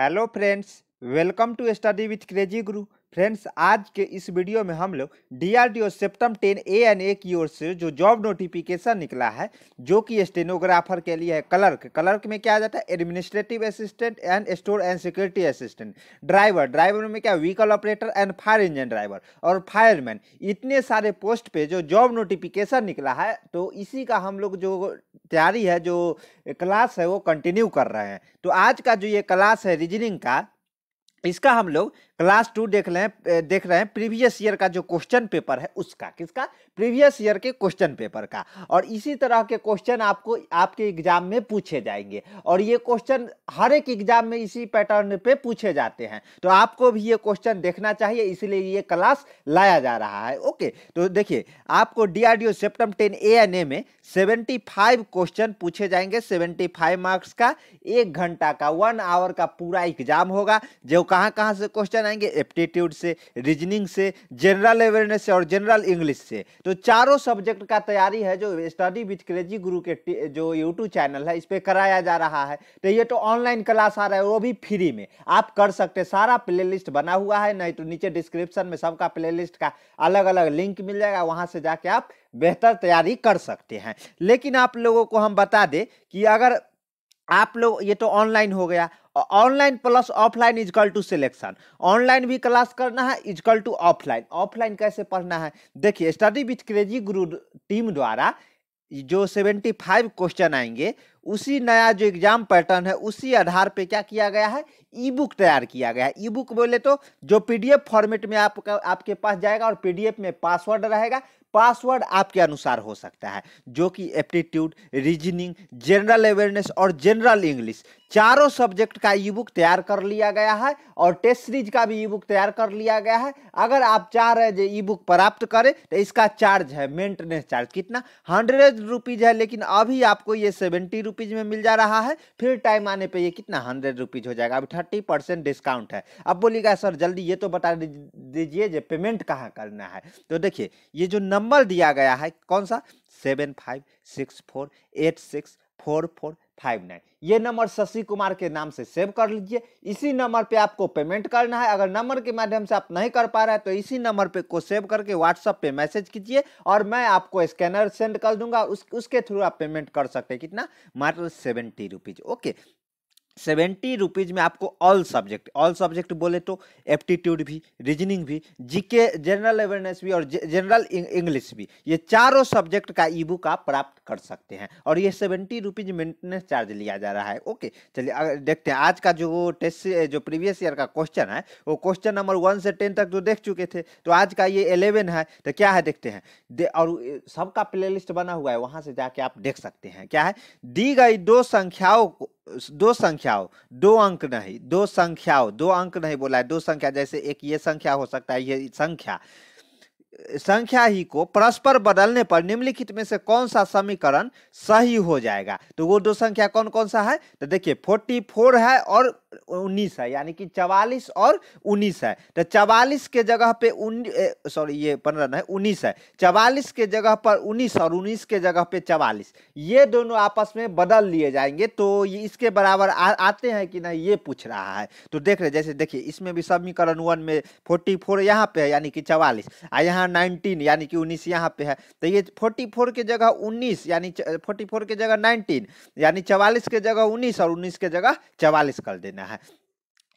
Hello friends, welcome to Study with Crazy Guru. Friends आज के इस वीडियो में हम लोग D R D O CEPTAM ten A N A की ओर से जो जॉब नोटिफिकेशन निकला है जो कि स्टेनोग्राफर के लिए है क्लर्क क्लर्क में क्या आ जाता है administrative assistant and store and security assistant driver driver में क्या vehicle operator and fire engine driver और फायरमैन इतने सारे पोस्ट पर जो जॉब नोटिफिकेशन निकला है तो इसी का हम लोग जो तैयारी है जो क्लास है वो कंटिन्यू कर रहे हैं तो आज का जो ये क्लास है रीजनिंग का इसका हम लोग क्लास टू देख रहे हैं देख रहे हैं प्रीवियस ईयर का जो क्वेश्चन पेपर है उसका किसका प्रीवियस ईयर के क्वेश्चन पेपर का और इसी तरह के क्वेश्चन आपको आपके एग्जाम में पूछे जाएंगे और ये क्वेश्चन हर एक एग्जाम में इसी पैटर्न पे पूछे जाते हैं तो आपको भी ये क्वेश्चन देखना चाहिए इसीलिए ये क्लास लाया जा रहा है ओके तो देखिए आपको DRDO CEPTAM ten A N A में सेवेंटी फाइव क्वेश्चन पूछे जाएंगे सेवेंटी फाइव मार्क्स का एक घंटा का वन आवर का पूरा एग्जाम होगा जो कहाँ कहाँ से क्वेश्चन बनाएंगे एप्टीट्यूड से रीजनिंग से जनरल अवेयरनेस से और जनरल इंग्लिश से तो चारों सब्जेक्ट का तैयारी है जो स्टडी विथ क्रेजी गुरु के जो यूट्यूब चैनल है इस पर कराया जा रहा है तो ये तो ऑनलाइन क्लास आ रहा है वो भी फ्री में आप कर सकते सारा प्ले बना हुआ है नहीं तो नीचे डिस्क्रिप्शन में सबका प्ले का अलग अलग लिंक मिल जाएगा वहाँ से जाके आप बेहतर तैयारी कर सकते हैं लेकिन आप लोगों को हम बता दें कि अगर आप लोग ये तो ऑनलाइन हो गया online plus offline is equal to selection online भी क्लास करना है इजकल टू ऑफलाइन ऑफलाइन कैसे पढ़ना है देखिए स्टडी विथ क्रेजी गुरु टीम द्वारा जो सेवेंटी फाइव क्वेश्चन आएंगे उसी नया जो एग्जाम पैटर्न है उसी आधार पे क्या किया गया है ई बुक तैयार किया गया है ई बुक बोले तो जो पीडीएफ फॉर्मेट में आपका आपके पास जाएगा और पीडीएफ में पासवर्ड रहेगा पासवर्ड आपके अनुसार हो सकता है जो कि एप्टीट्यूड रीजनिंग जनरल अवेयरनेस और जनरल इंग्लिश चारों सब्जेक्ट का ई बुक तैयार कर लिया गया है और टेस्ट सीरीज का भी ई बुक तैयार कर लिया गया है अगर आप चाह रहे हैं ई बुक प्राप्त करें तो इसका चार्ज है मेंटेनेंस चार्ज कितना हंड्रेड रुपीज़ है लेकिन अभी आपको ये सेवेंटी रुपीज़ में मिल जा रहा है फिर टाइम आने पर ये कितना हंड्रेड रुपीज़ हो जाएगा अभी थर्टी परसेंट डिस्काउंट है अब बोलिएगा सर जल्दी ये तो बता दीजिए जो पेमेंट कहाँ करना है तो देखिए ये जो नंबर नंबर दिया गया है कौन सा seven five six four eight six four four five nine ये नंबर शशि कुमार के नाम से सेव कर लीजिए इसी नंबर पे आपको पेमेंट करना है अगर नंबर के माध्यम से आप नहीं कर पा रहे हैं तो इसी नंबर पे को सेव करके व्हाट्सअप पे मैसेज कीजिए और मैं आपको स्कैनर सेंड कर दूंगा उस, उसके थ्रू आप पेमेंट कर सकते हैं कितना मात्र seventy rupees okay seventy rupees में आपको ऑल सब्जेक्ट ऑल सब्जेक्ट बोले तो एप्टीट्यूड भी रीजनिंग भी जीके जनरल अवेयरनेस भी और जनरल इंग्लिश भी ये चारों सब्जेक्ट का ई बुक आप प्राप्त कर सकते हैं और ये सेवेंटी रुपीज़ मेंटेनेंस चार्ज लिया जा रहा है ओके चलिए देखते हैं आज का जो टेस्ट जो प्रीवियस ईयर का क्वेश्चन है वो क्वेश्चन नंबर वन से टेन तक जो तो देख चुके थे तो आज का ये एलेवन है तो क्या है देखते हैं दे, और सबका प्ले बना हुआ है वहाँ से जाके आप देख सकते हैं क्या है दी गई दो संख्याओं को दो संख्याओं दो अंक नहीं दो संख्याओं दो अंक नहीं बोला है दो संख्या जैसे एक ये संख्या हो सकता है ये संख्या संख्या ही को परस्पर बदलने पर निम्नलिखित में से कौन सा समीकरण सही हो जाएगा तो वो दो संख्या कौन कौन सा है तो देखिए फोर्टी फोर है और उन्नीस है यानी कि चवालीस और उन्नीस है तो चवालीस के जगह पे सॉरी ये पंद्रह है उन्नीस है चवालीस के जगह पर उन्नीस और उन्नीस के जगह पे चवालीस ये दोनों आपस में बदल लिए जाएंगे तो ये इसके बराबर आ, आते हैं कि नहीं ये पूछ रहा है तो देख रहे जैसे देखिए इसमें भी समीकरण वन में फोर्टी फोर यहाँ पे है यानी कि चवालीस और यहाँ नाइनटीन यानी कि उन्नीस यहाँ पे है तो ये फोर्टी फोर के जगह उन्नीस यानी फोर्टी फोर के जगह नाइनटीन यानी चवालीस के जगह उन्नीस और उन्नीस के जगह चवालीस कर देना है है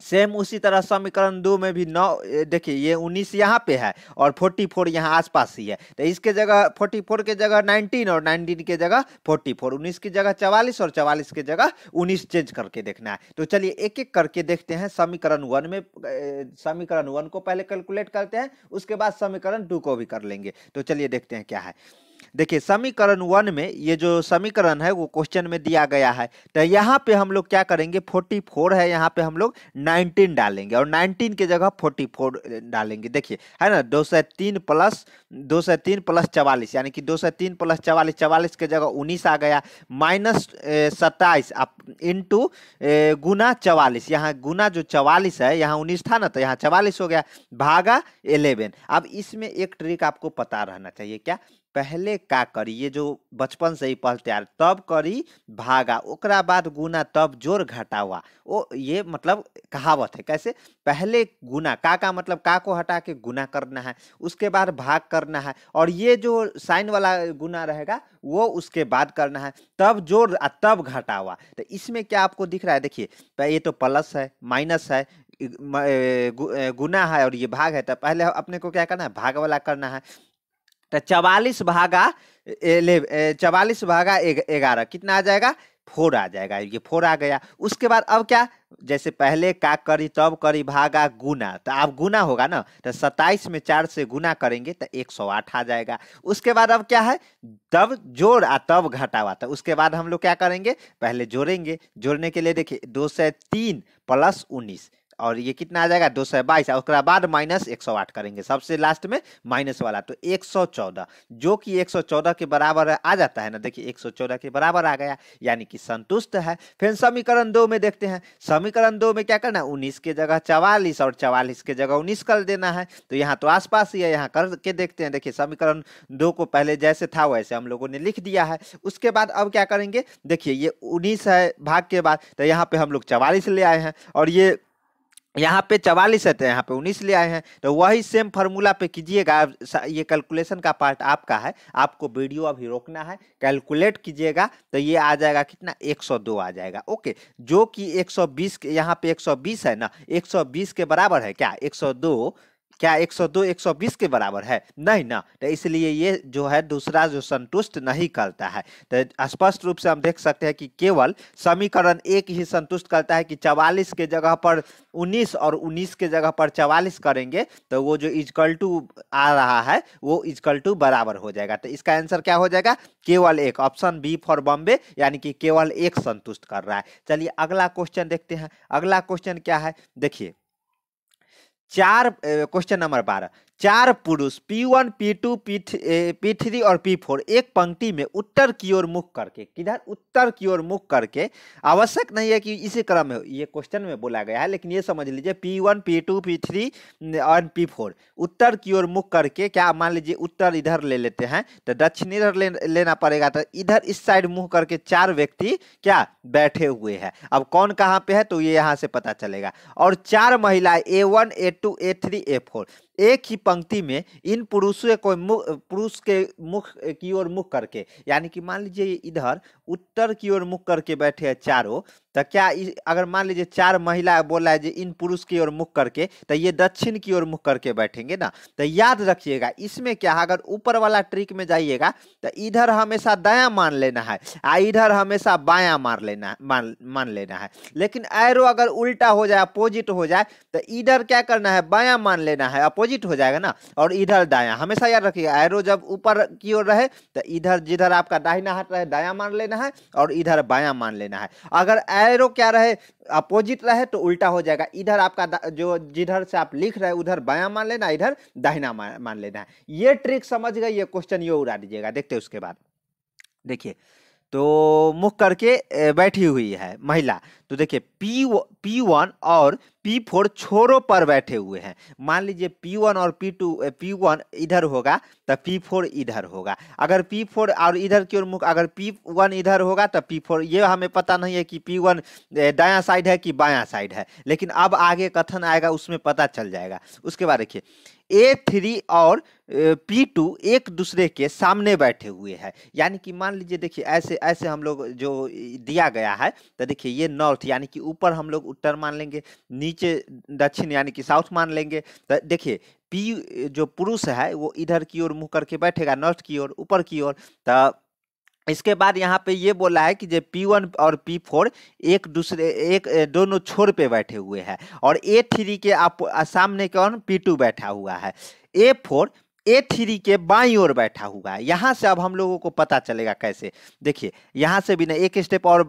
सेम उसी तरह समीकरण दो में भी नौ देखिए ये उन्नीस यहाँ पे है और फोर्टी फोर यहाँ आसपास ही है तो इसके जगह फोर्टी फोर के जगह नाइनटीन और नाइनटीन के जगह फोर्टी फोर उन्नीस की जगह चवालीस और चवालीस के जगह उन्नीस चेंज करके देखना है तो चलिए एक एक करके देखते हैं समीकरण वन में समीकरण वन को पहले कैलकुलेट करते हैं उसके बाद समीकरण टू को भी कर लेंगे तो चलिए देखते हैं क्या है देखिए समीकरण वन में ये जो समीकरण है वो क्वेश्चन में दिया गया है तो यहाँ पे हम लोग क्या करेंगे फोर्टी फोर है यहाँ पे हम लोग नाइनटीन डालेंगे और नाइनटीन के जगह फोर्टी फोर डालेंगे देखिए है ना दो सौ तीन प्लस दो सौ तीन प्लस चवालीस यानी कि दो सौ तीन प्लस चवालीस चवालीस के जगह उन्नीस आ गया माइनस सत्ताईस इंटू गुना चवालीस यहाँ गुना जो चवालीस है यहाँ उन्नीस था ना तो यहाँ चवालीस हो गया भागा एलेवन अब इसमें एक ट्रिक आपको पता रहना चाहिए क्या पहले का करी ये जो बचपन से ही पहल तैयार तब करी भागा ओकरा बाद गुना तब जोर घटा हुआ वो ये मतलब कहावत है कैसे पहले गुना का का मतलब का को हटा के गुना करना है उसके बाद भाग करना है और ये जो साइन वाला गुना रहेगा वो उसके बाद करना है तब जोर तब घटा हुआ तो इसमें क्या आपको दिख रहा है देखिए ये तो प्लस है माइनस है गुना है और ये भाग है तो पहले अपने को क्या करना है भाग वाला करना है तो चवालीस भागा चवालीस भागा ग्यारह कितना आ जाएगा फोर आ जाएगा ये फोर आ गया उसके बाद अब क्या जैसे पहले का करी तब करी भागा गुना तो अब गुना होगा ना तो सत्ताईस में चार से गुना करेंगे तो एक सौ आठ आ जाएगा उसके बाद अब क्या है तब जोड़ आ तब घटावा तो उसके बाद हम लोग क्या करेंगे पहले जोड़ेंगे जोड़ने के लिए देखिए दो सौ तीन प्लस उन्नीस और ये कितना आ जाएगा दो सौ बाईस उसके बाद माइनस एक सौ आठ करेंगे सबसे लास्ट में माइनस वाला तो एक सौ चौदह जो कि एक सौ चौदह के बराबर आ जाता है ना देखिए एक सौ चौदह के बराबर आ गया यानी कि संतुष्ट है फिर समीकरण दो में देखते हैं समीकरण दो में क्या करना है उन्नीस के जगह चवालीस और चवालीस के जगह उन्नीस कर देना है तो यहाँ तो आसपास ही है यहाँ करके देखते हैं देखिए समीकरण दो को पहले जैसे था वैसे हम लोगों ने लिख दिया है उसके बाद अब क्या करेंगे देखिए ये उन्नीस है भाग के बाद तो यहाँ पे हम लोग चवालीस ले आए हैं और ये यहाँ पे चवालीस है तो यहाँ पे उन्नीस ले आए हैं तो वही सेम फार्मूला पे कीजिएगा ये कैलकुलेशन का पार्ट आपका है आपको वीडियो अभी रोकना है कैलकुलेट कीजिएगा तो ये आ जाएगा कितना 102 आ जाएगा ओके जो कि 120 सौ यहाँ पे 120 है ना 120 के बराबर है क्या 102 क्या 102 120 के बराबर है नहीं ना तो इसलिए ये जो है दूसरा जो संतुष्ट नहीं करता है तो स्पष्ट रूप से हम देख सकते हैं कि केवल समीकरण एक ही संतुष्ट करता है कि चवालीस के जगह पर उन्नीस और उन्नीस के जगह पर चवालीस करेंगे तो वो जो इजकल टू आ रहा है वो इजकल टू बराबर हो जाएगा तो इसका आंसर क्या हो जाएगा केवल एक ऑप्शन बी फॉर बॉम्बे यानी कि केवल एक संतुष्ट कर रहा है चलिए अगला क्वेश्चन देखते हैं अगला क्वेश्चन क्या है देखिए चार क्वेश्चन नंबर बारह चार पुरुष P1, P2, P3, P3 और P4 एक पंक्ति में उत्तर की ओर मुख करके किधर उत्तर की ओर मुख करके आवश्यक नहीं है कि इसी क्रम में ये क्वेश्चन में बोला गया है लेकिन ये समझ लीजिए P1, P2, P3 और P4 उत्तर की ओर मुख करके क्या मान लीजिए उत्तर इधर ले लेते हैं तो दक्षिण इधर ले, लेना पड़ेगा तो इधर इस साइड मुँह करके चार व्यक्ति क्या बैठे हुए हैं अब कौन कहाँ पे है तो ये यहाँ से पता चलेगा और चार महिलाएं A one A two A three A four एक ही पंक्ति में इन पुरुषों को मुख पुरुष के मुख की ओर मुख करके यानी कि मान लीजिए इधर उत्तर की ओर मुख करके बैठे हैं चारों तो क्या अगर मान लीजिए चार महिला बोला है जो इन पुरुष की ओर मुख करके तो ये दक्षिण की ओर मुख करके बैठेंगे ना तो याद रखिएगा इसमें क्या है अगर ऊपर वाला ट्रिक में जाइएगा तो इधर हमेशा दया मान लेना है आ इधर हमेशा बाया मार लेना मान मान लेना है लेकिन एरो अगर उल्टा हो जाए अपोजिट हो जाए तो इधर क्या करना है बाया मान लेना है अपोजिट हो जाएगा ना और इधर दाया हमेशा याद रखिएगा एरो जब ऊपर की ओर रहे तो इधर जिधर आपका दाहिना हाथ रहे दाया मान लेना है और इधर बाया मान लेना है अगर एरो क्या रहे अपोजिट रहे तो उल्टा हो जाएगा इधर आपका जो जिधर से आप लिख रहे उधर बयां मान लेना इधर दाहिना मान लेना ये ट्रिक समझ गए ये क्वेश्चन ये उड़ा दीजिएगा देखते उसके बाद देखिए तो मुख करके बैठी हुई है महिला तो देखिए पी पी वन और पी फोर छोरों पर बैठे हुए हैं मान लीजिए पी वन और पी टू पी वन इधर होगा तो पी फोर इधर होगा अगर पी फोर और इधर की ओर मुख अगर पी वन इधर होगा तो पी फोर ये हमें पता नहीं है कि पी वन दाया साइड है कि बायां साइड है लेकिन अब आगे कथन आएगा उसमें पता चल जाएगा उसके बाद देखिए ए थ्री और पी टू एक दूसरे के सामने बैठे हुए हैं यानी कि मान लीजिए देखिए ऐसे ऐसे हम लोग जो दिया गया है तो देखिए ये नॉर्थ यानी कि ऊपर हम लोग उत्तर मान लेंगे नीचे दक्षिण यानी कि साउथ मान लेंगे तो देखिए पी जो पुरुष है वो इधर की ओर मुँह करके बैठेगा नॉर्थ की ओर ऊपर की ओर तो इसके बाद यहाँ पे ये बोला है कि जो P1 और P4 एक दूसरे एक दोनों छोर पे बैठे हुए हैं और A3 के आप सामने कौन P2 बैठा हुआ है A4 ए थ्री के बाई ओर बैठा हुआ है यहाँ से अब हम लोगों को पता चलेगा कैसे देखिए यहाँ से भी ना एक स्टेप और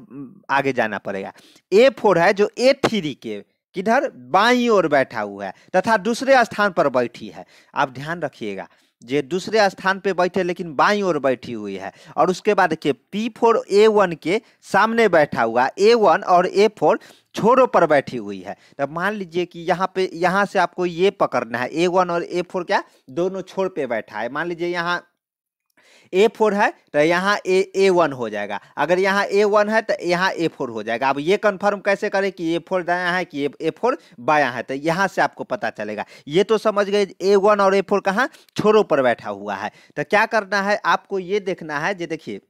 आगे जाना पड़ेगा ए फोर है जो ए थ्री के किधर बाई ओर बैठा हुआ है तथा दूसरे स्थान पर बैठी है आप ध्यान रखिएगा जे दूसरे स्थान पे बैठे लेकिन बाई ओर बैठी हुई है और उसके बाद के पी फोर ए वन के सामने बैठा हुआ ए वन और ए फोर छोरों पर बैठी हुई है तब मान लीजिए कि यहाँ पे यहाँ से आपको ये पकड़ना है ए वन और ए फोर क्या दोनों छोर पे बैठा है मान लीजिए यहाँ ए फोर है तो यहाँ ए ए वन हो जाएगा अगर यहाँ ए वन है तो यहाँ ए फोर हो जाएगा अब ये कंफर्म कैसे करें कि ए फोर दाया है कि ए फोर बाया है तो यहाँ से आपको पता चलेगा ये तो समझ गए ए वन और ए फोर कहाँ छोरों पर बैठा हुआ है तो क्या करना है आपको ये देखना है जो देखिए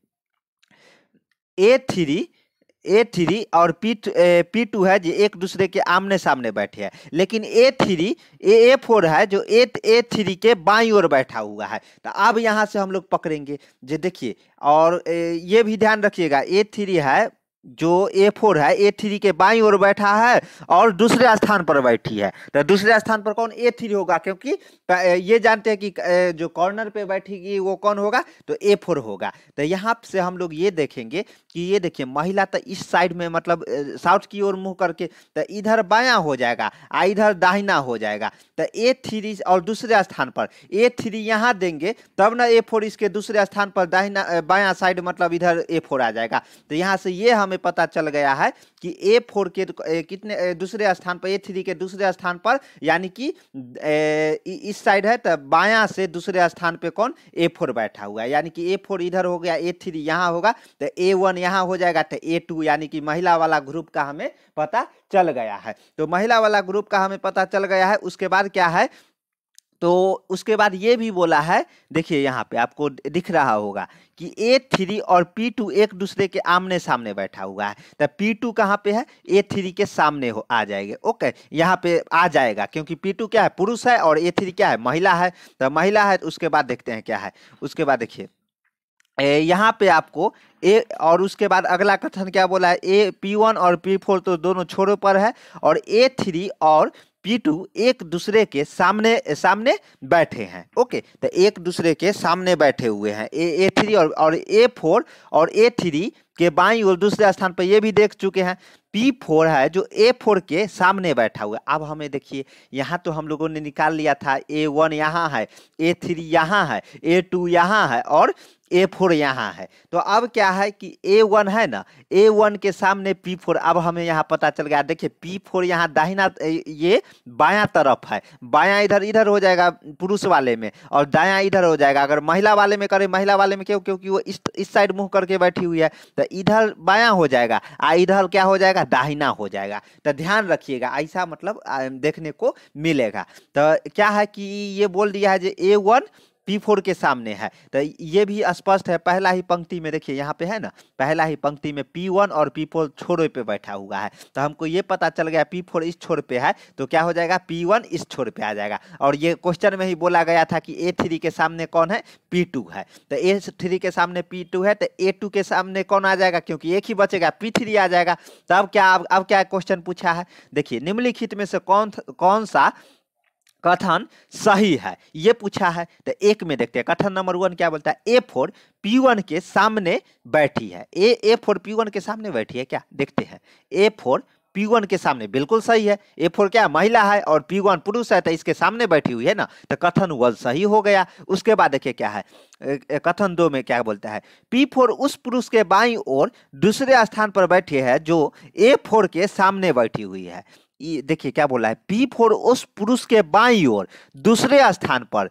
ए थ्री ए थ्री और पी पी टू है जो एक दूसरे के आमने सामने बैठे हैं लेकिन ए थ्री ए ए फोर है जो ए ए थ्री के बाई ओर बैठा हुआ है तो अब यहाँ से हम लोग पकड़ेंगे जो देखिए और ए, ये भी ध्यान रखिएगा ए थ्री है जो ए फोर है ए थ्री के बाई ओर बैठा है और दूसरे स्थान पर बैठी है तो दूसरे स्थान पर कौन ए थ्री होगा क्योंकि ये जानते हैं कि जो कॉर्नर पे बैठेगी वो कौन होगा तो ए फोर होगा तो यहाँ से हम लोग ये देखेंगे कि ये देखिए महिला तो इस साइड में मतलब साउथ की ओर मुंह करके तो इधर बायां हो जाएगा आ इधर दाहिना हो जाएगा तो ए थ्री और दूसरे स्थान पर ए थ्री यहाँ देंगे तब ना ए फोर इसके दूसरे स्थान पर दाहिना बायां साइड मतलब इधर ए फोर आ जाएगा तो यहाँ से ये हम हमें पता चल गया है कि ए फोर के कितने दूसरे स्थान पर ए थ्री के दूसरे स्थान पर यानी कि इस साइड है तो बायां से दूसरे स्थान पे कौन ए फोर बैठा हुआ है यानी कि ए फोर इधर हो गया ए थ्री यहाँ होगा तो ए वन यहाँ हो जाएगा तो ए टू यानी कि महिला वाला ग्रुप का हमें पता चल गया है तो महिला वाला ग्रुप का हमें पता चल गया है उसके बाद क्या है तो उसके बाद ये भी बोला है देखिए यहाँ पे आपको दिख रहा होगा कि ए थ्री और पी टू एक दूसरे के आमने सामने बैठा हुआ है तो पी टू कहाँ पे है ए थ्री के सामने हो आ जाएगा ओके यहाँ पे आ जाएगा क्योंकि पी टू क्या है पुरुष है और ए थ्री क्या है महिला है तो महिला है तो उसके बाद देखते हैं क्या है उसके बाद देखिए यहाँ पे आपको ए और उसके बाद अगला कथन क्या बोला है ए पी वन और पी फोर तो दोनों छोरों पर है और ए थ्री और पीटू एक दूसरे के सामने सामने बैठे हैं ओके तो एक दूसरे के सामने बैठे हुए हैं ए ए थ्री और और ए फोर और ए थ्री के बाई और दूसरे स्थान पर ये भी देख चुके हैं पी फोर है जो ए फोर के सामने बैठा हुआ है अब हमें देखिए यहाँ तो हम लोगों ने निकाल लिया था ए वन यहाँ है ए थ्री यहाँ है ए टू यहाँ है और ए फोर यहाँ है तो अब क्या है कि ए वन है ना ए वन के सामने पी फोर अब हमें यहाँ पता चल गया देखिए पी फोर यहाँ दाहिना ये बायां तरफ है बायां इधर इधर हो जाएगा पुरुष वाले में और दायां इधर हो जाएगा अगर महिला वाले में करें महिला वाले में क्यों क्योंकि वो इस इस साइड मुंह करके बैठी हुई है तो इधर बायाँ हो जाएगा आ इधर क्या हो जाएगा दाहिना हो जाएगा तो ध्यान रखिएगा ऐसा मतलब देखने को मिलेगा तो क्या है कि ये बोल दिया है जो ए वन पी फोर के सामने है तो ये भी स्पष्ट है पहला ही पंक्ति में देखिए यहाँ पे है ना पहला ही पंक्ति में पी वन और पी फोर छोरों पे बैठा हुआ है तो हमको ये पता चल गया पी फोर इस छोर पे है तो क्या हो जाएगा पी वन इस छोर पे आ जाएगा और ये क्वेश्चन में ही बोला गया था कि ए थ्री के सामने कौन है पी टू है तो ए थ्री के सामने पी टू है तो ए टू के सामने कौन आ जाएगा क्योंकि एक ही बचेगा पी थ्री आ जाएगा तो अब क्या अब, अब क्या क्वेश्चन पूछा है देखिए निम्नलिखित में से कौन कौन सा कथन सही है ये पूछा है तो एक में देखते हैं कथन नंबर वन क्या बोलता है ए फोर पी वन के सामने बैठी है A A four P one के सामने बैठी है क्या देखते हैं ए फोर पी वन के सामने बिल्कुल सही है ए फोर क्या महिला है और पी वन पुरुष है तो इसके सामने बैठी हुई है ना तो कथन वन सही हो गया उसके बाद देखिए क्या है कथन दो में क्या बोलता है पी फोर उस पुरुष के बाई और दूसरे स्थान पर बैठी है जो ए फोर के सामने बैठी हुई है देखिए क्या बोला है पी फोर उस पुरुष के बाई ओर दूसरे स्थान पर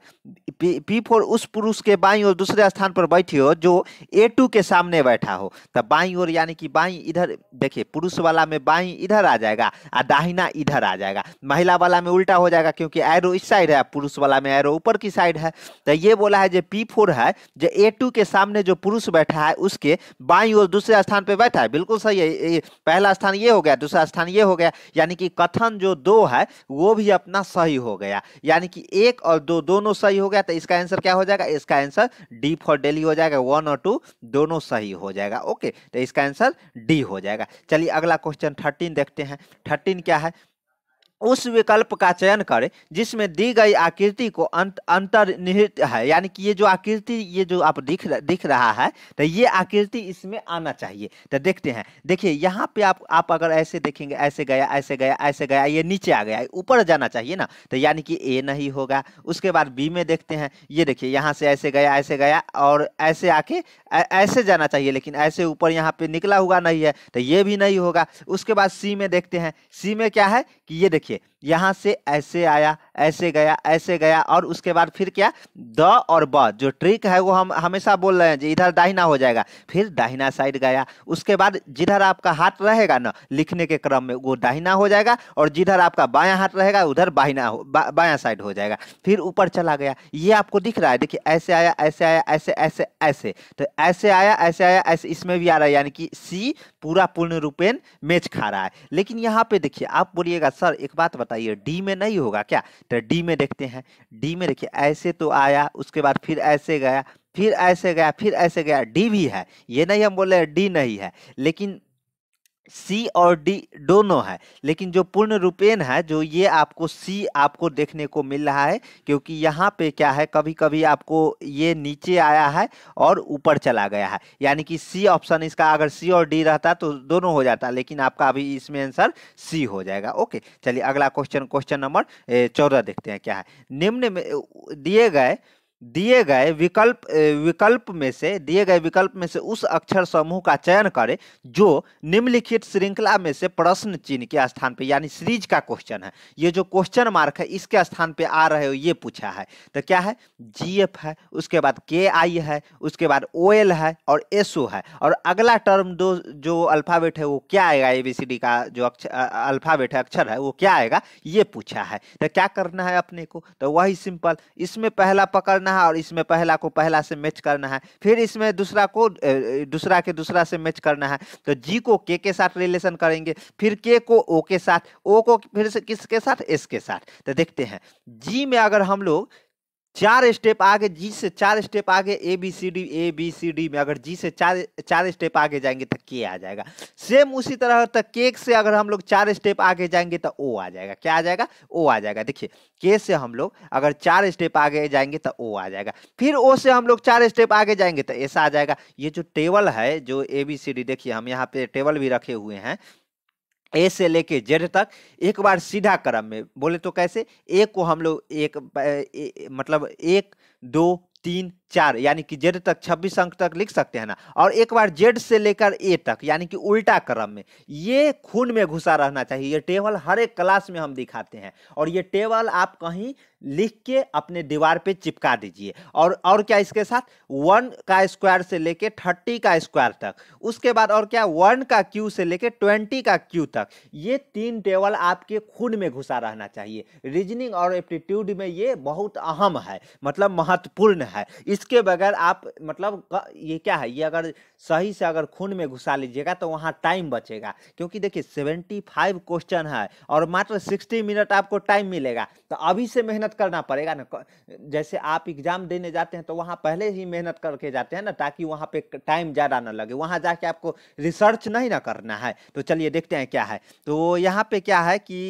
पी फोर उस पुरुष के बाई ओर दूसरे स्थान पर बैठी हो जो ए टू के सामने बैठा हो तो बाई ओर यानी कि बाई इधर देखिए पुरुष वाला में बाई इधर आ जाएगा और दाहिना इधर आ जाएगा महिला वाला में उल्टा हो जाएगा क्योंकि एरो इस साइड है पुरुष वाला में एरो ऊपर की साइड है तो ये बोला है जो पी फोर है जो ए टू के सामने जो पुरुष बैठा है उसके बाई ओर दूसरे स्थान पर बैठा है बिल्कुल सही है पहला स्थान ये हो गया दूसरा स्थान ये हो गया यानी कि कथन जो दो है वो भी अपना सही हो गया यानी कि एक और दो दोनों सही हो गया तो इसका आंसर क्या हो जाएगा इसका आंसर डी फॉर डेली हो जाएगा वन और टू दोनों सही हो जाएगा ओके तो इसका आंसर डी हो जाएगा चलिए अगला क्वेश्चन थर्टीन देखते हैं थर्टीन क्या है उस विकल्प का चयन करें जिसमें दी गई आकृति को अंत अंतर्निहित है यानी कि ये जो आकृति ये जो आप दिख दिख रहा है तो ये आकृति इसमें आना चाहिए तो देखते हैं देखिए यहाँ पे आप आप अगर ऐसे देखेंगे ऐसे गया ऐसे गया ऐसे गया ये नीचे आ गया ऊपर जाना चाहिए ना तो यानी कि ए नहीं होगा उसके बाद बी में देखते हैं ये देखिए यहाँ से ऐसे गया ऐसे गया और ऐसे आके ऐसे जाना चाहिए लेकिन ऐसे ऊपर यहाँ पे निकला हुआ नहीं है तो ये भी नहीं होगा उसके बाद सी में देखते हैं सी में क्या है कि ये देखिए यहाँ से ऐसे आया ऐसे गया ऐसे गया और उसके बाद फिर क्या द और ब जो ट्रिक है वो हम हमेशा बोल रहे हैं जी इधर दाहिना हो जाएगा फिर दाहिना साइड गया उसके बाद जिधर आपका हाथ रहेगा ना लिखने के क्रम में वो दाहिना हो जाएगा और जिधर आपका बायां हाथ रहेगा उधर बाहिना हो बा, बायां साइड हो जाएगा फिर ऊपर चला गया ये आपको दिख रहा है देखिए ऐसे आया ऐसे आया ऐसे ऐसे ऐसे तो ऐसे आया ऐसे आया ऐसे इसमें भी आ रहा है यानी कि सी पूरा पूर्ण रूपेण मैच खा रहा है लेकिन यहाँ पे देखिए आप बोलिएगा सर एक बात बताइए डी में नहीं होगा क्या तो डी में देखते हैं डी में देखिए ऐसे तो आया उसके बाद फिर ऐसे गया फिर ऐसे गया फिर ऐसे गया डी भी है ये नहीं हम बोल रहे डी नहीं है लेकिन सी और डी दोनों है लेकिन जो पूर्ण रूपेण है जो ये आपको सी आपको देखने को मिल रहा है क्योंकि यहाँ पे क्या है कभी कभी आपको ये नीचे आया है और ऊपर चला गया है यानी कि सी ऑप्शन इसका अगर सी और डी रहता तो दोनों हो जाता लेकिन आपका अभी इसमें आंसर सी हो जाएगा ओके चलिए अगला क्वेश्चन क्वेश्चन नंबर चौदह देखते हैं क्या है निम्न में दिए गए दिए गए विकल्प विकल्प में से दिए गए विकल्प में से उस अक्षर समूह का चयन करें जो निम्नलिखित श्रृंखला में से प्रश्न चिन्ह के स्थान पे यानी सीरीज का क्वेश्चन है ये जो क्वेश्चन मार्क है इसके स्थान पे आ रहे हो ये पूछा है तो क्या है एफ है उसके बाद के आई है उसके बाद ओ एल है और एस ओ है और अगला टर्म दो जो अल्फ़ाबेट है वो क्या आएगा ए बी सी डी का जो अक्षर अल्फ़ाबेट है अक्षर है वो क्या आएगा ये पूछा है तो क्या करना है अपने को तो वही सिंपल इसमें पहला पकड़ना करना है और इसमें पहला को पहला से मैच करना है फिर इसमें दूसरा को दूसरा के दूसरा से मैच करना है तो जी को के के साथ रिलेशन करेंगे फिर के को ओ के साथ ओ को फिर से किसके साथ एस के साथ तो देखते हैं जी में अगर हम लोग चार स्टेप आगे जी से चार स्टेप आगे A B C D A B C D में अगर जी से चार चार स्टेप आगे जाएंगे तो के आ जाएगा सेम उसी तरह तक केक से अगर हम लोग चार स्टेप आगे जाएंगे तो ओ आ जाएगा क्या आ जाएगा ओ आ जाएगा देखिए के से हम लोग अगर चार स्टेप आगे जाएंगे तो ओ आ जाएगा फिर ओ से हम लोग चार स्टेप आगे जाएंगे तो ऐसा आ जाएगा ये जो टेबल है जो ए बी सी डी देखिए हम यहाँ पे टेबल भी रखे हुए हैं ए से लेके जेड तक एक बार सीधा क्रम में बोले तो कैसे ए को हम लोग एक ए, ए, मतलब एक दो तीन चार यानी कि जेड तक छब्बीस अंक तक लिख सकते हैं ना और एक बार जेड से लेकर ए तक यानी कि उल्टा क्रम में ये खून में घुसा रहना चाहिए ये टेबल हर एक क्लास में हम दिखाते हैं और ये टेबल आप कहीं लिख के अपने दीवार पे चिपका दीजिए और और क्या इसके साथ वन का स्क्वायर से लेके थर्टी का स्क्वायर तक उसके बाद और क्या वन का क्यू से लेके ट्वेंटी का क्यू तक ये तीन टेबल आपके खून में घुसा रहना चाहिए रीजनिंग और एप्टीट्यूड में ये बहुत अहम है मतलब महत्वपूर्ण है इस उसके बगैर आप मतलब ये क्या है ये अगर सही से अगर खून में घुसा लीजिएगा तो वहाँ टाइम बचेगा क्योंकि देखिए सेवेंटी फाइव क्वेश्चन है और मात्र सिक्सटी मिनट आपको टाइम मिलेगा तो अभी से मेहनत करना पड़ेगा ना जैसे आप एग्जाम देने जाते हैं तो वहाँ पहले ही मेहनत करके जाते हैं ना ताकि वहाँ पे टाइम ज़्यादा ना लगे वहाँ जाके आपको रिसर्च नहीं ना करना है तो चलिए देखते हैं क्या है तो यहाँ पर क्या है कि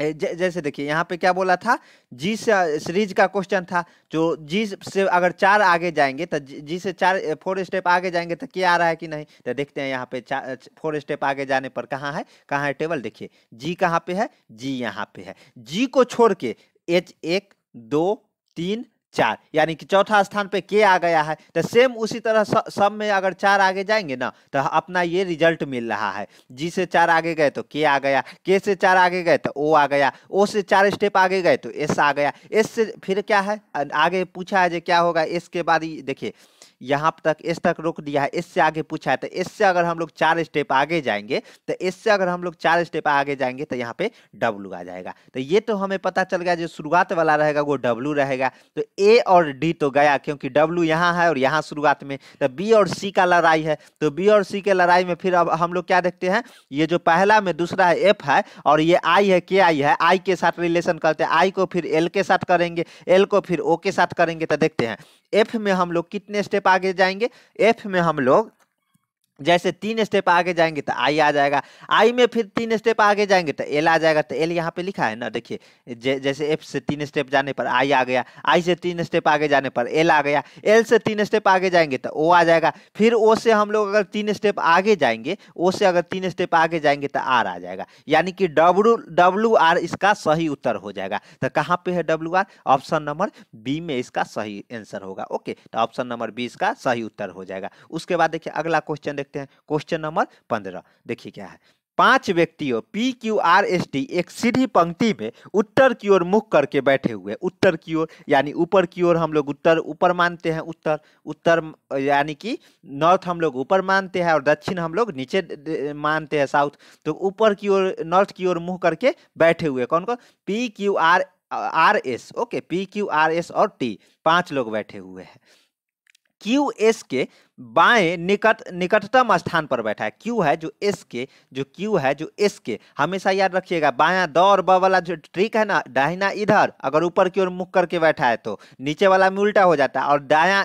जैसे देखिए यहाँ पे क्या बोला था जी से सीरीज का क्वेश्चन था जो जी से अगर चार आगे जाएंगे तो जी से चार फोर स्टेप आगे जाएंगे तो क्या आ रहा है कि नहीं तो देखते हैं यहाँ पे चार फोर स्टेप आगे जाने पर कहाँ है कहाँ है टेबल देखिए जी कहाँ पे है जी यहाँ पे है जी को छोड़ के एच एक दो तीन चार यानी कि चौथा स्थान पे के आ गया है तो सेम उसी तरह सब में अगर चार आगे जाएंगे ना तो अपना ये रिजल्ट मिल रहा है जी से चार आगे गए तो के आ गया के से चार आगे गए तो ओ आ गया ओ से चार स्टेप आगे गए तो एस आ गया एस से फिर क्या है आगे पूछा है जो क्या होगा एस के बाद देखिए यहाँ तक इस तक रोक दिया है इससे आगे पूछा है तो इससे अगर हम लोग चार स्टेप आगे जाएंगे तो इससे अगर हम लोग चार स्टेप आगे जाएंगे तो यहाँ पे डब्लू आ जाएगा तो ये तो हमें पता चल गया जो शुरुआत वाला रहेगा वो डब्लू रहेगा तो ए और डी तो गया क्योंकि डब्लू यहाँ है और यहाँ शुरुआत में तो बी और सी का लड़ाई है तो बी और सी के लड़ाई में फिर अब हम लोग क्या देखते हैं ये जो पहला में दूसरा है एफ है और ये आई है के आई है आई के साथ रिलेशन करते हैं आई को फिर एल के साथ करेंगे एल को फिर ओ के साथ करेंगे तो देखते हैं एफ में हम लोग कितने स्टेप आगे जाएंगे एफ में हम लोग जैसे तीन स्टेप आगे जाएंगे तो आई आ जाएगा आई में फिर तीन स्टेप आगे जाएंगे तो एल आ जाएगा तो एल यहाँ पे लिखा है ना देखिए जैसे एफ से तीन स्टेप जाने पर आई आ गया आई से तीन स्टेप आगे जाने पर एल आ गया एल से तीन स्टेप आगे जाएंगे तो ओ आ जाएगा फिर ओ से हम लोग अगर तीन स्टेप आगे जाएंगे ओ से अगर तीन स्टेप आगे जाएंगे तो आर आ जाएगा यानी कि डब्लू डब्लू आर इसका सही उत्तर हो जाएगा तो कहाँ पे है W R option number B में इसका सही आंसर होगा ओके तो ऑप्शन नंबर बी इसका सही उत्तर हो जाएगा उसके बाद देखिए अगला क्वेश्चन सकते हैं क्वेश्चन नंबर पंद्रह देखिए क्या है पांच व्यक्तियों P Q R S T एक सीधी पंक्ति में उत्तर की ओर मुख करके बैठे हुए उत्तर की ओर यानी ऊपर की ओर हम लोग उत्तर ऊपर मानते हैं उत्तर उत्तर यानी कि नॉर्थ हम लोग ऊपर मानते हैं और दक्षिण हम लोग नीचे मानते हैं साउथ तो ऊपर की ओर नॉर्थ की ओर मुख करके बैठे हुए कौन कौन P Q R R S okay P Q R S और टी पाँच लोग बैठे हुए हैं क्यू एस के बाएं निकट निकटतम स्थान पर बैठा है क्यू है जो एस के जो क्यू है जो एस के हमेशा याद रखिएगा बाया द और ब वाला जो ट्रिक है ना दाहिना इधर अगर ऊपर की ओर मुख करके बैठा है तो नीचे वाला में उल्टा हो जाता है और दाया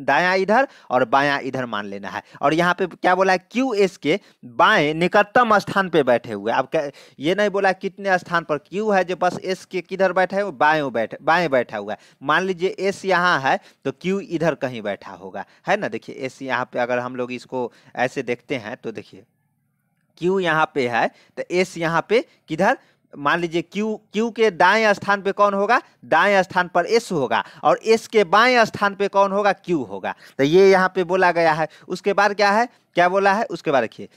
दाया इधर और बाया इधर मान लेना है और यहाँ पे क्या बोला है क्यू एस के बाएं निकटतम स्थान पर बैठे हुए अब ये नहीं बोला कितने स्थान पर क्यू है जो बस एस के किधर बैठे हुए बाएं बैठे बाएं बैठा हुआ है मान लीजिए एस यहाँ है तो क्यू इधर कहीं बैठा होगा है ना देखिए एस यहाँ पे अगर हम लोग इसको ऐसे देखते हैं तो देखिए क्यू यहाँ पे है तो एस यहाँ पे किधर मान लीजिए क्यू क्यू के दाएं स्थान पे कौन होगा दाएं स्थान पर एस होगा और एस के बाएं स्थान पे कौन होगा क्यू होगा तो ये यहाँ पे बोला गया है उसके बाद क्या है क्या बोला है उसके बाद देखिए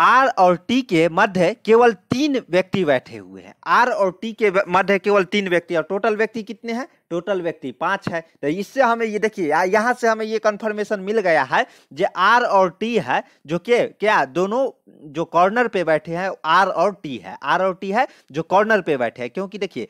आर और टी के मध्य केवल तीन व्यक्ति बैठे हुए हैं आर और टी के मध्य केवल तीन व्यक्ति और टोटल व्यक्ति कितने हैं टोटल व्यक्ति पांच है तो इससे हमें ये देखिए यहाँ से हमें ये कंफर्मेशन मिल गया है जो आर और टी है जो के क्या दोनों जो कॉर्नर पे बैठे हैं आर और टी है आर और टी है जो कॉर्नर पे बैठे हैं क्योंकि देखिए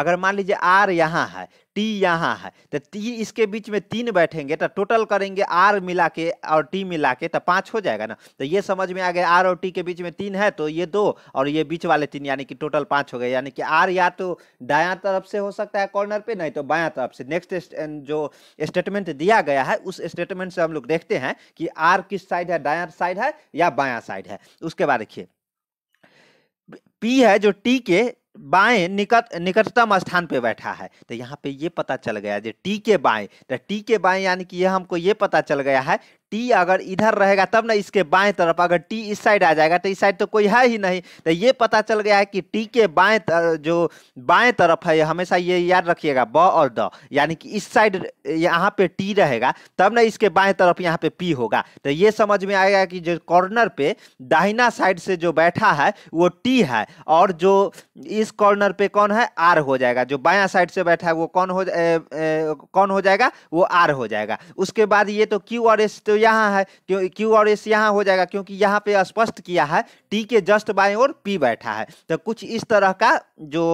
अगर मान लीजिए आर यहाँ है टी यहाँ है तो टी इसके बीच में तीन बैठेंगे तो टोटल करेंगे आर मिला के और टी मिला के तो पाँच हो जाएगा ना तो ये समझ में आ गया आर और टी के बीच में तीन है तो ये दो और ये बीच वाले तीन यानी कि टोटल पाँच हो गए यानी कि आर या तो दायां तरफ से हो सकता है कॉर्नर पे नहीं तो बायां तरफ से नेक्स्ट अं, जो स्टेटमेंट दिया गया है उस स्टेटमेंट से हम लोग देखते हैं कि आर किस साइड है दाया साइड है या बाया साइड है उसके बाद देखिए पी है जो टी के बाएं निकट निकटतम स्थान पे बैठा है तो यहाँ पे ये पता चल गया जो टी के बाएं तो टी के बाएं यानी कि यह हमको ये पता चल गया है टी अगर इधर रहेगा तब ना इसके बाएं तरफ अगर टी इस साइड आ जाएगा तो इस साइड तो कोई है ही नहीं तो ये पता चल गया है कि टी के बाएं जो बाएं तरफ है हमेशा ये याद रखिएगा ब और द यानी कि इस साइड यहाँ पे टी रहेगा तब ना इसके बाएं तरफ यहाँ पे पी होगा तो ये समझ में आएगा कि जो कॉर्नर पे दाहिना साइड से जो बैठा है वो टी है और जो इस कॉर्नर पे कौन है आर हो जाएगा जो बाया साइड से बैठा है वो कौन हो ए, ए, कौन हो जाएगा वो आर हो जाएगा उसके बाद ये तो क्यू और एस तो यहाँ है क्यों क्यू और एस यहाँ हो जाएगा क्योंकि यहाँ पे स्पष्ट किया है टी के जस्ट बाएं और पी बैठा है तो कुछ इस तरह का जो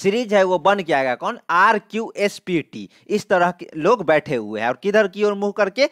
सीरीज है वो बन के आएगा कौन R Q S P T इस तरह के लोग बैठे हुए हैं और किधर की ओर मुंह करके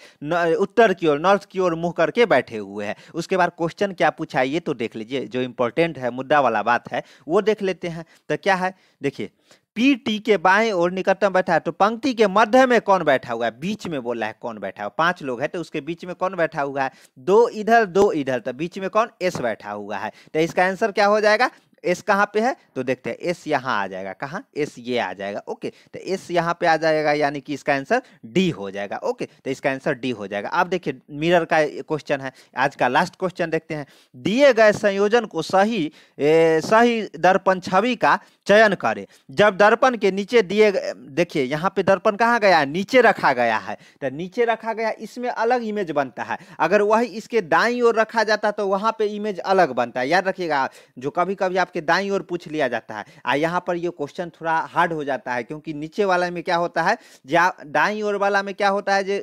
उत्तर की ओर नॉर्थ की ओर मुंह करके बैठे हुए हैं उसके बाद क्वेश्चन क्या पूछा ये तो देख लीजिए जो इम्पोर्टेंट है मुद्दा वाला बात है वो देख लेते हैं तो क्या है देखिए पी टी के बाएं और निकटतम बैठा है तो पंक्ति के मध्य में कौन बैठा हुआ है बीच में बोला है कौन बैठा हुआ पांच लोग है तो उसके बीच में कौन बैठा हुआ है दो इधर दो इधर तो बीच में कौन एस बैठा हुआ है तो इसका आंसर क्या हो जाएगा एस कहाँ पे है तो देखते हैं एस यहाँ आ जाएगा कहाँ एस ये आ जाएगा ओके तो एस यहाँ पे आ जाएगा यानी कि इसका आंसर डी हो जाएगा ओके तो इसका आंसर डी हो जाएगा आप देखिए मिरर का क्वेश्चन है आज का लास्ट क्वेश्चन देखते हैं दिए गए संयोजन को सही ए, सही दर्पण छवि का चयन करें जब दर्पण के नीचे दिए देखिए यहाँ पे दर्पण कहाँ गया है नीचे रखा गया है तो नीचे रखा गया इसमें अलग इमेज बनता है अगर वही इसके दाई ओर रखा जाता तो वहाँ पर इमेज अलग बनता है याद रखिएगा जो कभी कभी आप आपके दाई ओर पूछ लिया जाता है आ यहाँ पर यह क्वेश्चन थोड़ा हार्ड हो जाता है क्योंकि नीचे वाला में क्या होता है दाई ओर वाला में क्या होता है जो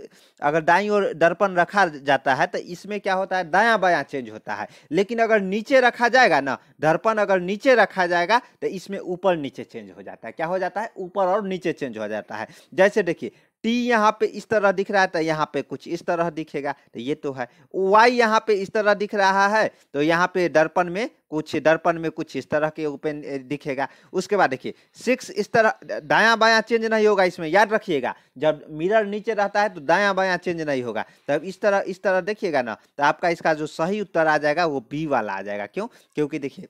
अगर दाई ओर दर्पण रखा जाता है तो इसमें क्या होता है दाया बाया चेंज होता है लेकिन अगर नीचे रखा जाएगा ना दर्पण अगर नीचे रखा जाएगा तो इसमें ऊपर नीचे चेंज हो जाता है क्या हो जाता है ऊपर और नीचे चेंज हो जाता है जैसे देखिए टी यहाँ पे इस तरह दिख रहा है तो यहाँ पे कुछ इस तरह दिखेगा तो ये तो है वाई यहाँ पे इस तरह दिख रहा है तो यहाँ पे दर्पण में कुछ दर्पण में कुछ इस तरह के ओपन दिखेगा उसके बाद देखिए सिक्स इस तरह दाया बाया चेंज नहीं होगा इसमें याद रखिएगा जब मिरर नीचे रहता है तो दाया बाया चेंज नहीं होगा तब इस तरह इस तरह देखिएगा ना तो आपका इसका जो सही उत्तर आ जाएगा वो बी वाला आ जाएगा क्यों क्योंकि देखिए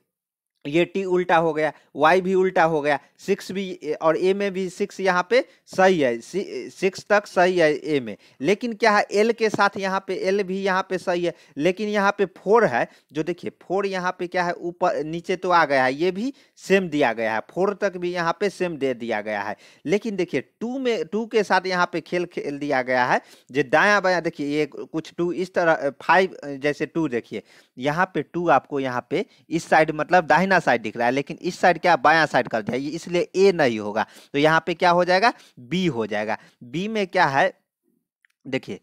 ये टी उल्टा हो गया वाई भी उल्टा हो गया सिक्स भी और ए में भी सिक्स यहाँ पे सही है सिक्स तक सही है ए में लेकिन क्या है एल के साथ यहाँ पे एल भी यहाँ पे सही है लेकिन यहाँ पे फोर है जो देखिए फोर यहाँ पे क्या है ऊपर नीचे तो आ गया है ये भी सेम दिया गया है फोर तक भी यहाँ पे सेम दे दिया गया है लेकिन देखिए टू में टू के साथ यहाँ पे खेल खेल दिया गया है जो दाया बाया देखिए ये कुछ टू इस तरह फाइव जैसे टू देखिए यहाँ पे टू आपको यहाँ पे इस साइड मतलब दाहिना दाहिना साइड दिख रहा है लेकिन इस साइड क्या बायां साइड कर दिया इसलिए ए नहीं होगा तो यहाँ पे क्या हो जाएगा बी हो जाएगा बी में क्या है देखिए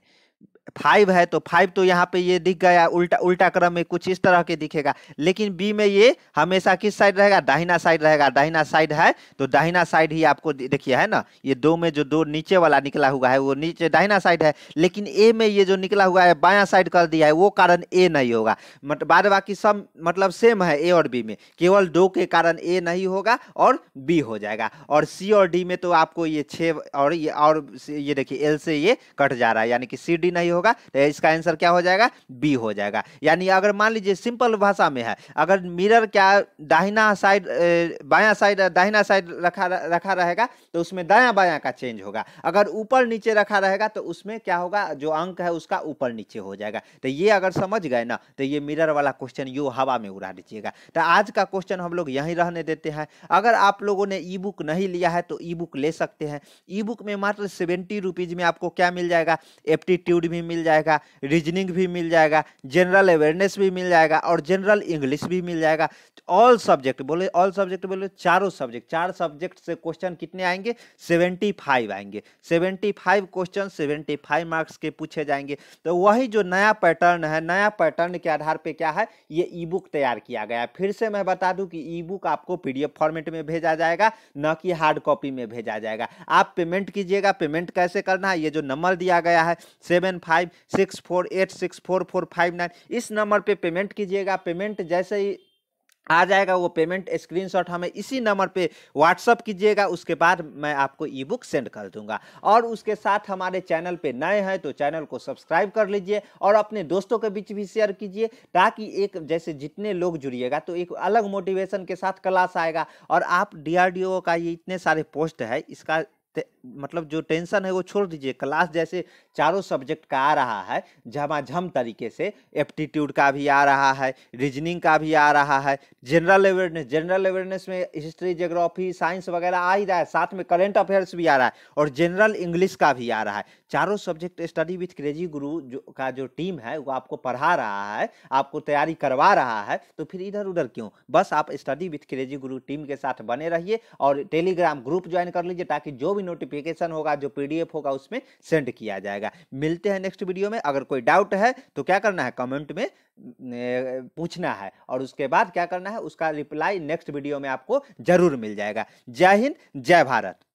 फाइव है तो फाइव तो यहाँ पे ये दिख गया उल्टा उल्टा क्रम में कुछ इस तरह के दिखेगा लेकिन बी में ये हमेशा किस साइड रहेगा दाहिना साइड रहेगा दाहिना साइड है तो दाहिना साइड ही आपको देखिए है ना ये दो में जो दो नीचे वाला निकला हुआ है वो नीचे दाहिना साइड है लेकिन ए में ये जो निकला हुआ है बाया साइड कर दिया है वो कारण ए नहीं होगा मतलब बाद बाकी सब मतलब सेम है ए और बी में केवल दो के कारण ए नहीं होगा और बी हो जाएगा और सी और डी में तो आपको ये छः और ये और ये देखिए एल से ये कट जा रहा है यानी कि सी डी नहीं नहीं होगा तो इसका आंसर क्या हो जाएगा बी हो जाएगा यानी अगर मान लीजिए सिंपल भाषा में है अगर मिरर क्या दाहिना साइड बाया साइड दाहिना साइड रखा रखा रहेगा तो उसमें दाया बाया का चेंज होगा अगर ऊपर नीचे रखा रहेगा तो उसमें क्या होगा जो अंक है उसका ऊपर नीचे हो जाएगा तो ये अगर समझ गए ना तो ये मिरर वाला क्वेश्चन यू हवा में उड़ा दीजिएगा तो आज का क्वेश्चन हम लोग यहीं रहने देते हैं अगर आप लोगों ने ई बुक नहीं लिया है तो ई बुक ले सकते हैं ई बुक में मात्र सेवेंटी रुपीज़ में आपको क्या मिल जाएगा एप्टीट्यूड भी भी मिल जाएगा रीजनिंग भी मिल जाएगा जनरल अवेयरनेस भी मिल जाएगा और जनरल इंग्लिश भी मिल जाएगा ऑल सब्जेक्ट बोले ऑल सब्जेक्ट बोले चारों सब्जेक्ट चार सब्जेक्ट से क्वेश्चन कितने आएंगे सेवेंटी फाइव आएंगे seventy five question seventy five marks के पूछे जाएंगे तो वही जो नया पैटर्न है नया पैटर्न के आधार पर क्या है ये ई बुक तैयार किया गया फिर से मैं बता दूँ कि ई बुक आपको पी फॉर्मेट में भेजा जाएगा न कि हार्ड कॉपी में भेजा जाएगा आप पेमेंट कीजिएगा पेमेंट कैसे करना है ये जो नंबर दिया गया है seven five six four eight six four four five nine इस नंबर पे पेमेंट कीजिएगा पेमेंट जैसे ही आ जाएगा वो पेमेंट स्क्रीनशॉट हमें इसी नंबर पे व्हाट्सअप कीजिएगा उसके बाद मैं आपको ई बुक सेंड कर दूंगा और उसके साथ हमारे चैनल पे नए हैं तो चैनल को सब्सक्राइब कर लीजिए और अपने दोस्तों के बीच भी शेयर कीजिए ताकि एक जैसे जितने लोग जुड़िएगा तो एक अलग मोटिवेशन के साथ क्लास आएगा और आप डी का ये इतने सारे पोस्ट है इसका मतलब जो टेंशन है वो छोड़ दीजिए क्लास जैसे चारों सब्जेक्ट का आ रहा है झमाझम तरीके से एप्टीट्यूड का भी आ रहा है रीजनिंग का भी आ रहा है जनरल अवेयरनेस जनरल अवेयरनेस में हिस्ट्री जोग्राफी साइंस वगैरह आ ही रहा है साथ में करेंट अफेयर्स भी आ रहा है और जनरल इंग्लिश का भी आ रहा है चारों सब्जेक्ट स्टडी विथ क्रेजी गुरु जो का जो टीम है वो आपको पढ़ा रहा है आपको तैयारी करवा रहा है तो फिर इधर उधर क्यों बस आप स्टडी विथ क्रेजी गुरु टीम के साथ बने रहिए और टेलीग्राम ग्रुप ज्वाइन कर लीजिए ताकि जो भी नोटिफिकेशन होगा जो पीडीएफ होगा उसमें सेंड किया जाएगा मिलते हैं नेक्स्ट वीडियो में अगर कोई डाउट है तो क्या करना है कमेंट में पूछना है और उसके बाद क्या करना है उसका रिप्लाई नेक्स्ट वीडियो में आपको जरूर मिल जाएगा जय हिंद जय भारत